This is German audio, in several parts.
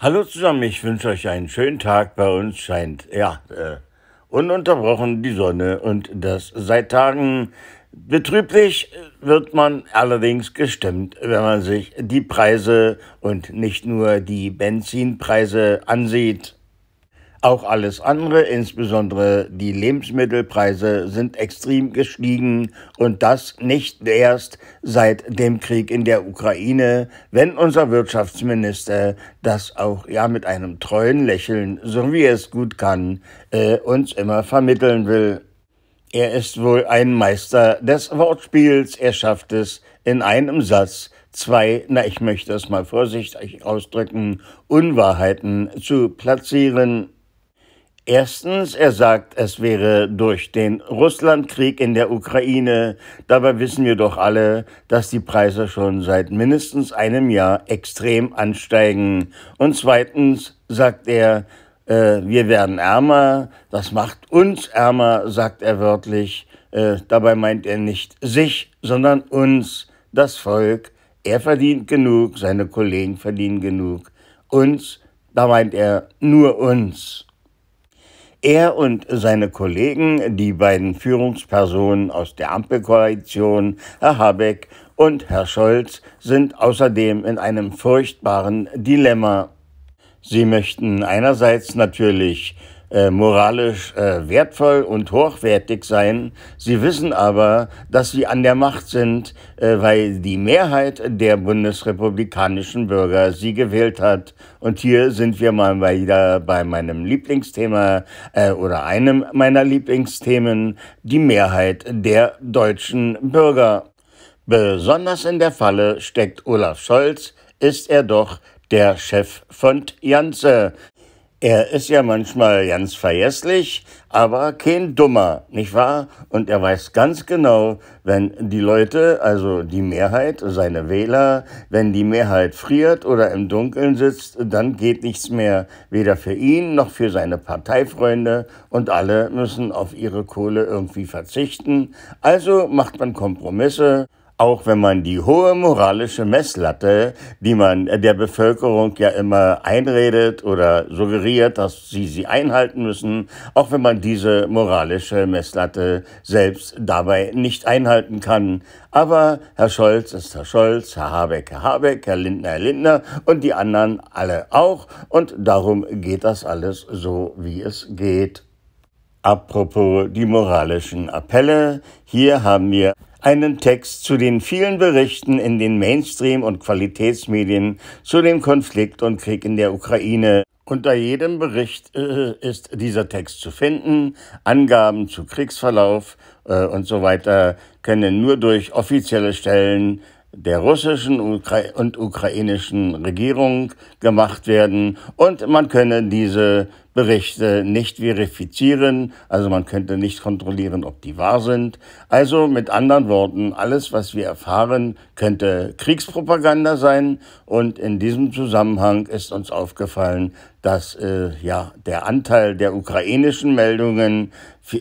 Hallo zusammen, ich wünsche euch einen schönen Tag. Bei uns scheint, ja, äh, ununterbrochen die Sonne und das seit Tagen. Betrüblich wird man allerdings gestimmt, wenn man sich die Preise und nicht nur die Benzinpreise ansieht. Auch alles andere, insbesondere die Lebensmittelpreise, sind extrem gestiegen und das nicht erst seit dem Krieg in der Ukraine, wenn unser Wirtschaftsminister das auch ja mit einem treuen Lächeln, so wie er es gut kann, äh, uns immer vermitteln will. Er ist wohl ein Meister des Wortspiels, er schafft es in einem Satz zwei, na ich möchte es mal vorsichtig ausdrücken, Unwahrheiten zu platzieren. Erstens, er sagt, es wäre durch den Russlandkrieg in der Ukraine. Dabei wissen wir doch alle, dass die Preise schon seit mindestens einem Jahr extrem ansteigen. Und zweitens sagt er, äh, wir werden ärmer, das macht uns ärmer, sagt er wörtlich. Äh, dabei meint er nicht sich, sondern uns, das Volk. Er verdient genug, seine Kollegen verdienen genug. Uns, da meint er nur uns. Er und seine Kollegen, die beiden Führungspersonen aus der Ampelkoalition, Herr Habeck und Herr Scholz, sind außerdem in einem furchtbaren Dilemma. Sie möchten einerseits natürlich äh, moralisch äh, wertvoll und hochwertig sein. Sie wissen aber, dass sie an der Macht sind, äh, weil die Mehrheit der bundesrepublikanischen Bürger sie gewählt hat. Und hier sind wir mal wieder bei meinem Lieblingsthema äh, oder einem meiner Lieblingsthemen, die Mehrheit der deutschen Bürger. Besonders in der Falle steckt Olaf Scholz, ist er doch der Chef von Janze. Er ist ja manchmal ganz vergesslich, aber kein Dummer, nicht wahr? Und er weiß ganz genau, wenn die Leute, also die Mehrheit, seine Wähler, wenn die Mehrheit friert oder im Dunkeln sitzt, dann geht nichts mehr, weder für ihn noch für seine Parteifreunde und alle müssen auf ihre Kohle irgendwie verzichten. Also macht man Kompromisse auch wenn man die hohe moralische Messlatte, die man der Bevölkerung ja immer einredet oder suggeriert, dass sie sie einhalten müssen, auch wenn man diese moralische Messlatte selbst dabei nicht einhalten kann. Aber Herr Scholz ist Herr Scholz, Herr Habeck, Herr Habeck, Herr Lindner, Herr Lindner und die anderen alle auch. Und darum geht das alles so, wie es geht. Apropos die moralischen Appelle, hier haben wir einen Text zu den vielen Berichten in den Mainstream- und Qualitätsmedien zu dem Konflikt und Krieg in der Ukraine. Unter jedem Bericht äh, ist dieser Text zu finden. Angaben zu Kriegsverlauf äh, und so weiter können nur durch offizielle Stellen der russischen und ukrainischen Regierung gemacht werden und man könne diese Berichte nicht verifizieren, also man könnte nicht kontrollieren, ob die wahr sind. Also mit anderen Worten, alles, was wir erfahren, könnte Kriegspropaganda sein. Und in diesem Zusammenhang ist uns aufgefallen, dass äh, ja, der Anteil der ukrainischen Meldungen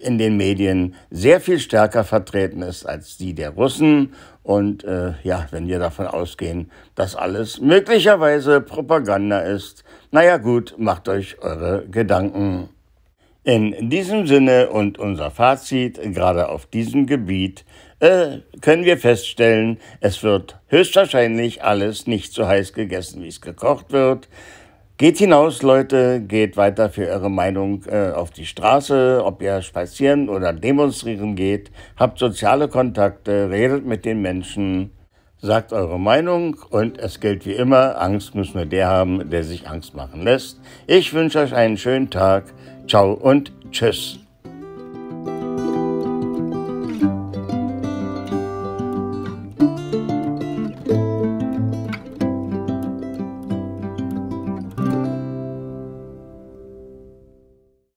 in den Medien sehr viel stärker vertreten ist als die der Russen. Und äh, ja, wenn wir davon ausgehen, dass alles möglicherweise Propaganda ist. Naja gut, macht euch eure Gedanken. In diesem Sinne und unser Fazit, gerade auf diesem Gebiet, äh, können wir feststellen, es wird höchstwahrscheinlich alles nicht so heiß gegessen, wie es gekocht wird. Geht hinaus, Leute, geht weiter für eure Meinung äh, auf die Straße, ob ihr spazieren oder demonstrieren geht, habt soziale Kontakte, redet mit den Menschen Sagt eure Meinung und es gilt wie immer, Angst muss nur der haben, der sich Angst machen lässt. Ich wünsche euch einen schönen Tag. Ciao und tschüss.